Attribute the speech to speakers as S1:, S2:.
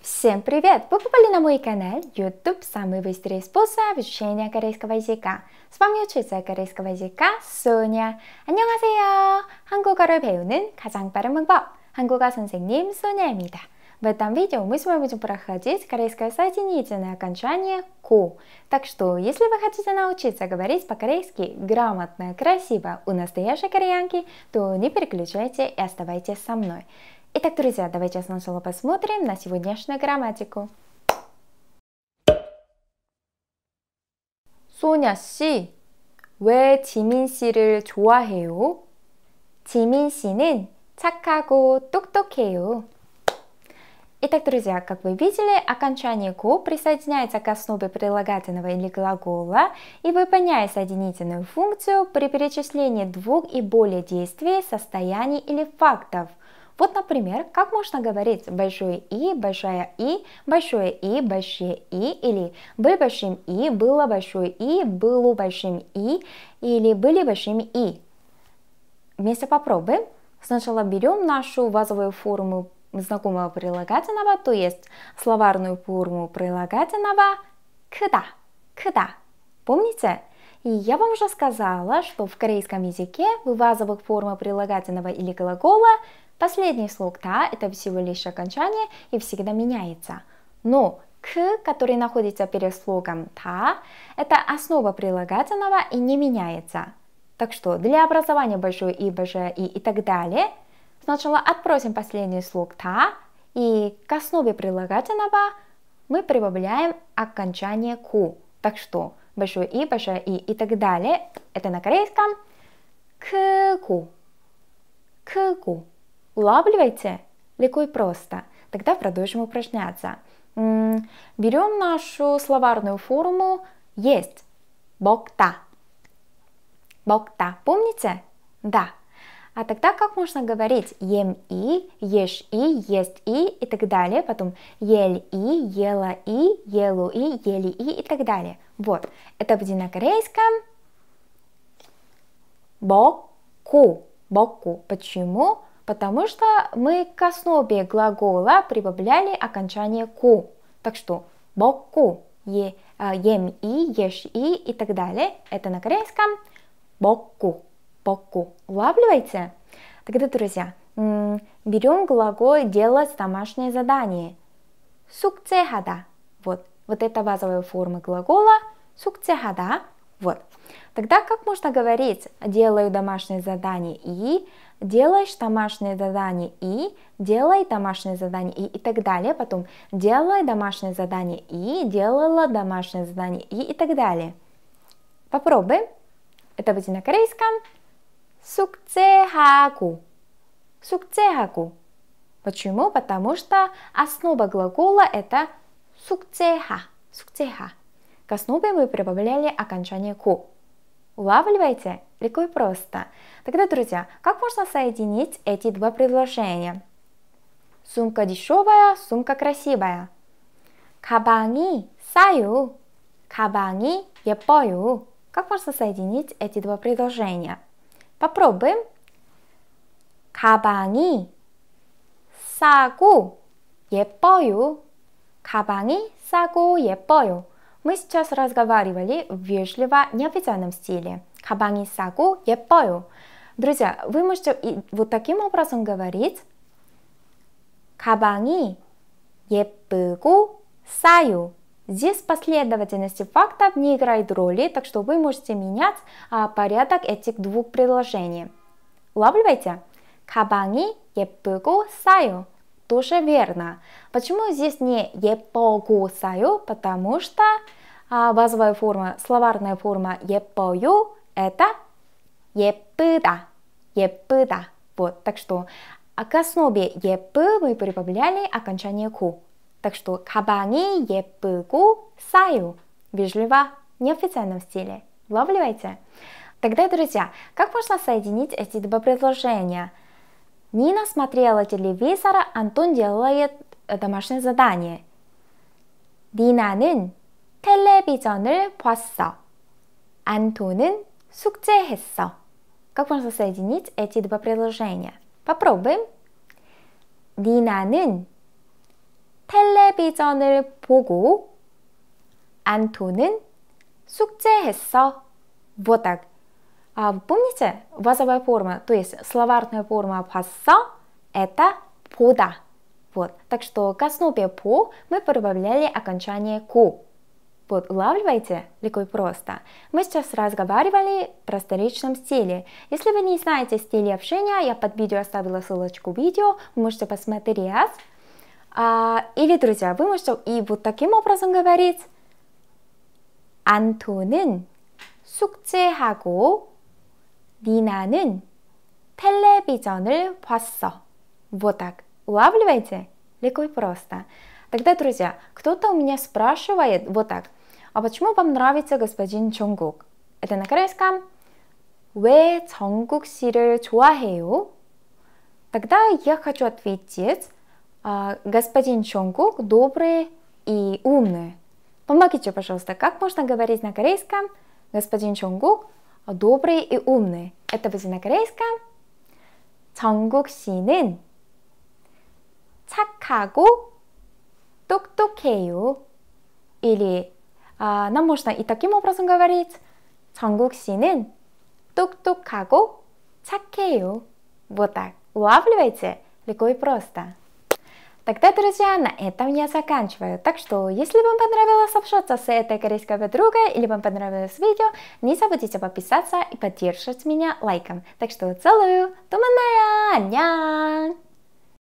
S1: Всем привет! Вы попали на мой канал YouTube «Самый быстрый способ изучения корейского языка». С вами учитель корейского языка Соня. 안녕하세요! 한국어를 배우는 가장 빠른 방법, 한국어 선생님 Соня입니다. В этом видео мы с вами будем проходить корейское соединительное окончание ку. Так что, если вы хотите научиться говорить по-корейски грамотно, красиво у настоящей кореянки, то не переключайте и оставайтесь со мной. Итак, друзья, давайте сначала посмотрим на сегодняшнюю грамматику. Соня си, 왜 지민 씨를 좋아해요? 지민 씨는 착하고 똑똑해요. Итак, друзья, как вы видели, окончание ко присоединяется к основе прилагательного или глагола, и выполняя соединительную функцию при перечислении двух и более действий, состояний или фактов – вот, например, как можно говорить большое И, большая И, большое И, большие И, или был большим И, было большое И, было большим И, или были большими И. Вместе попробуем. Сначала берем нашу базовую форму знакомого прилагательного, то есть словарную форму прилагательного кда, кда. Помните? И я вам уже сказала, что в корейском языке в базовых формах прилагательного или глагола Последний слог та – это всего лишь окончание и всегда меняется. Но к, который находится перед слогом та, это основа прилагательного и не меняется. Так что для образования большой и бж и и так далее сначала отбросим последний слог та и к основе прилагательного мы прибавляем окончание ку. Так что большой и большой и и так далее это на корейском ку, ку, ку улавливаете? Легко и просто. Тогда продолжим упражняться. Берем нашу словарную форму «есть». Бокта. Бокта. Помните? Да. А тогда как можно говорить «ем и», «ешь и», «есть и» и так далее, потом «ель и», «ела и», «елу и», «ели и» и так далее. Вот. Это будет на корейском «боку». «Боку». Почему? потому что мы к основе глагола прибавляли окончание ку. Так что боку, е, а, ем и, ешь и и так далее. Это на корейском боку, боку. Улавливаете? Тогда, друзья, берем глагол делать домашнее задание. Сукцехада. Вот, вот это базовая форма глагола сукцехада. Вот. Тогда как можно говорить «делаю домашнее задание» и «делаешь домашнее задание» и «делай домашнее задание» и, и так далее, потом «делай домашнее задание» и «делала домашнее задание» и, и так далее. Попробуем. Это будет на корейском. Сукцехаку. Сукцехаку. Почему? Потому что основа глагола это сукцеха. Сукцеха. К основе мы прибавляли окончание ку. Улавливаете? Легко и просто. Тогда, друзья, как можно соединить эти два предложения? Сумка дешевая, сумка красивая. 가방이 싸요. 가방이 예뻐요. Как можно соединить эти два предложения? Попробуем. 가방이 싸고 예뻐요. 가방이 싸고 예뻐요. Мы сейчас разговаривали в вежливо неофициальном стиле. 가방이 싸고 예뻐요. Друзья, вы можете вот таким образом говорить. 가방이 예쁘고 саю. Здесь последовательность фактов не играет роли, так что вы можете менять а, порядок этих двух предложений. Улавливайте. 가방이 예쁘고 саю тоже верно. Почему здесь не «я покусаю», потому что а, базовая форма, словарная форма «я пою» это я я «епыда». Вот, так что а к основе «епы» мы прибавляли окончание «ку». Так что «кабани епыгу саю» вежливо, неофициальном стиле. Ловливайте! Тогда, друзья, как можно соединить эти два предложения? Нина смотрела телевизор, Антон делает домашнее задание. Нина 니나는 텔레비전을 봤어. 안토는 숙제했어. Как можно соединить эти два предложения? Попробуем. Нина 니나는 텔레비전을 보고 안토는 숙제했어. Вот так. А, помните базовая форма, то есть словарная форма паса – это пуда. Вот. Так что к основе по мы прибавляли окончание ку. Вот, улавливаете? Легко и просто. Мы сейчас разговаривали в просторечном стиле. Если вы не знаете стиль общения, я под видео оставила ссылочку видео, вы можете посмотреть. А, или, друзья, вы можете и вот таким образом говорить. 안토는 숙제하고 미나는 텔레비전을 봤어. Вот так. Улавливаете? Легко и просто. Тогда, друзья, кто-то у меня спрашивает вот так. А почему вам нравится господин Чонгук? Это на корейском. 왜 정국 씨를 좋아해요? Тогда я хочу ответить. «А, господин Чонгук добрый и умный. Помогите, пожалуйста, как можно говорить на корейском господин Чонгук добрый и умный. Это 무슨 말 корейска? 정국 씨는 착하고 똑똑해요. Или а, нам можно и таким образом говорить. 정국 씨는 똑똑하고 착해요. Вот так. Улавливаете? Легко и просто. Тогда, друзья, на этом я заканчиваю. Так что, если вам понравилось общаться с этой корейской подругой или вам понравилось видео, не забудьте подписаться и поддержать меня лайком. Так что, целую! Туманная! Ням!